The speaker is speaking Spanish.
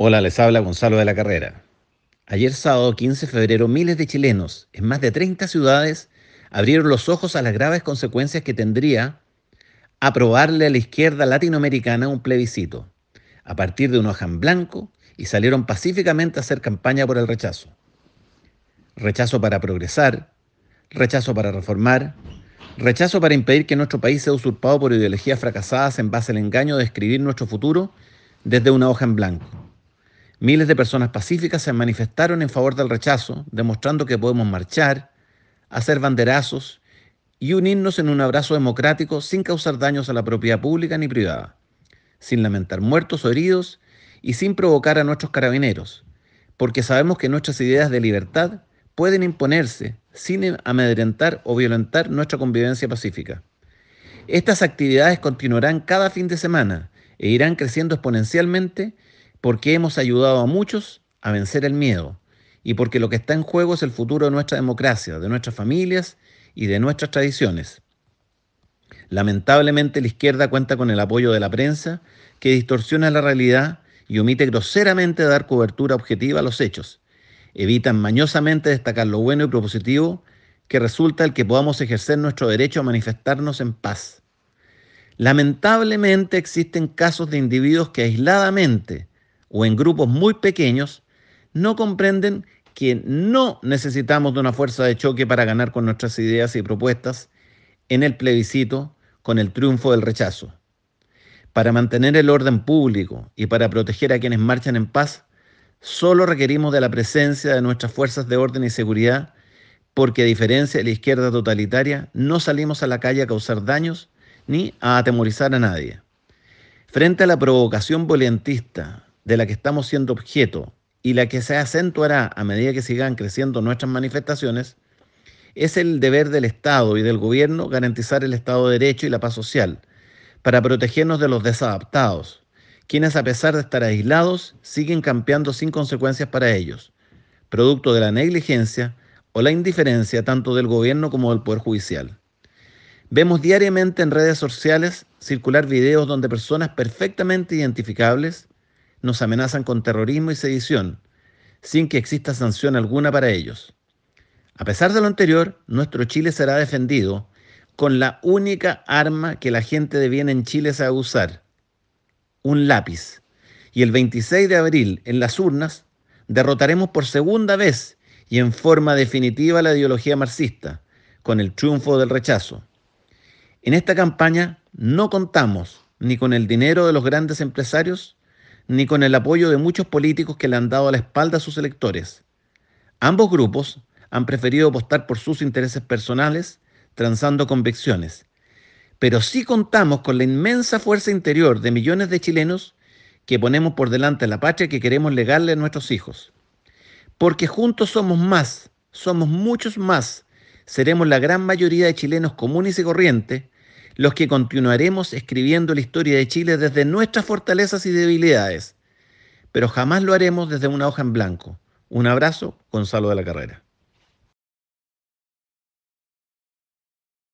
Hola, les habla Gonzalo de la Carrera. Ayer sábado 15 de febrero, miles de chilenos en más de 30 ciudades abrieron los ojos a las graves consecuencias que tendría aprobarle a la izquierda latinoamericana un plebiscito, a partir de un en blanco, y salieron pacíficamente a hacer campaña por el rechazo. Rechazo para progresar, rechazo para reformar, rechazo para impedir que nuestro país sea usurpado por ideologías fracasadas en base al engaño de escribir nuestro futuro desde una hoja en blanco. Miles de personas pacíficas se manifestaron en favor del rechazo, demostrando que podemos marchar, hacer banderazos y unirnos en un abrazo democrático sin causar daños a la propiedad pública ni privada, sin lamentar muertos o heridos y sin provocar a nuestros carabineros, porque sabemos que nuestras ideas de libertad pueden imponerse sin amedrentar o violentar nuestra convivencia pacífica. Estas actividades continuarán cada fin de semana e irán creciendo exponencialmente porque hemos ayudado a muchos a vencer el miedo y porque lo que está en juego es el futuro de nuestra democracia, de nuestras familias y de nuestras tradiciones. Lamentablemente la izquierda cuenta con el apoyo de la prensa que distorsiona la realidad y omite groseramente dar cobertura objetiva a los hechos. Evitan mañosamente destacar lo bueno y propositivo que resulta el que podamos ejercer nuestro derecho a manifestarnos en paz. Lamentablemente existen casos de individuos que aisladamente o en grupos muy pequeños, no comprenden que no necesitamos de una fuerza de choque para ganar con nuestras ideas y propuestas en el plebiscito con el triunfo del rechazo. Para mantener el orden público y para proteger a quienes marchan en paz, solo requerimos de la presencia de nuestras fuerzas de orden y seguridad, porque a diferencia de la izquierda totalitaria, no salimos a la calle a causar daños ni a atemorizar a nadie. Frente a la provocación violentista de la que estamos siendo objeto y la que se acentuará a medida que sigan creciendo nuestras manifestaciones, es el deber del Estado y del gobierno garantizar el Estado de Derecho y la paz social para protegernos de los desadaptados, quienes a pesar de estar aislados siguen campeando sin consecuencias para ellos, producto de la negligencia o la indiferencia tanto del gobierno como del Poder Judicial. Vemos diariamente en redes sociales circular videos donde personas perfectamente identificables nos amenazan con terrorismo y sedición, sin que exista sanción alguna para ellos. A pesar de lo anterior, nuestro Chile será defendido con la única arma que la gente de bien en Chile sabe usar, un lápiz. Y el 26 de abril, en las urnas, derrotaremos por segunda vez y en forma definitiva la ideología marxista, con el triunfo del rechazo. En esta campaña no contamos ni con el dinero de los grandes empresarios, ni con el apoyo de muchos políticos que le han dado la espalda a sus electores. Ambos grupos han preferido apostar por sus intereses personales, transando convicciones. Pero sí contamos con la inmensa fuerza interior de millones de chilenos que ponemos por delante la patria que queremos legarle a nuestros hijos. Porque juntos somos más, somos muchos más, seremos la gran mayoría de chilenos comunes y corrientes los que continuaremos escribiendo la historia de Chile desde nuestras fortalezas y debilidades, pero jamás lo haremos desde una hoja en blanco. Un abrazo, Gonzalo de la Carrera.